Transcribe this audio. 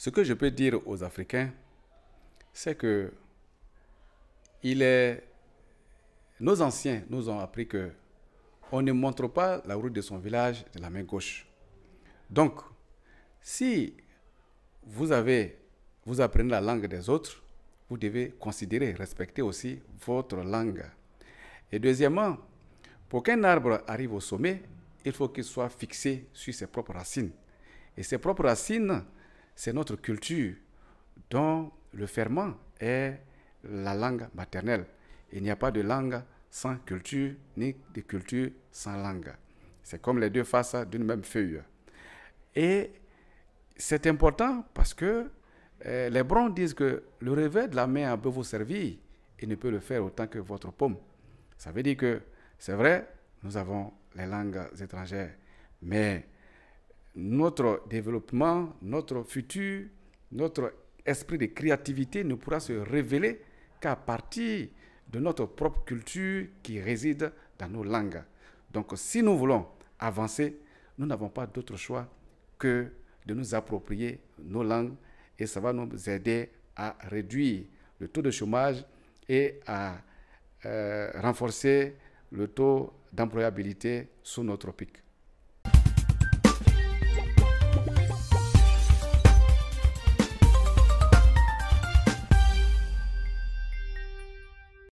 Ce que je peux dire aux Africains, c'est que il est... nos anciens nous ont appris que on ne montre pas la route de son village de la main gauche. Donc, si vous avez, vous apprenez la langue des autres, vous devez considérer, respecter aussi votre langue. Et deuxièmement, pour qu'un arbre arrive au sommet, il faut qu'il soit fixé sur ses propres racines. Et ses propres racines, c'est notre culture dont le ferment est la langue maternelle. Il n'y a pas de langue sans culture, ni de culture sans langue. C'est comme les deux faces d'une même feuille. Et c'est important parce que eh, les bruns disent que le réveil de la main peut vous servir et ne peut le faire autant que votre paume. Ça veut dire que c'est vrai, nous avons les langues étrangères, mais notre développement, notre futur, notre esprit de créativité ne pourra se révéler qu'à partir de notre propre culture qui réside dans nos langues. Donc si nous voulons avancer, nous n'avons pas d'autre choix que de nous approprier nos langues et ça va nous aider à réduire le taux de chômage et à euh, renforcer le taux d'employabilité sous nos tropiques.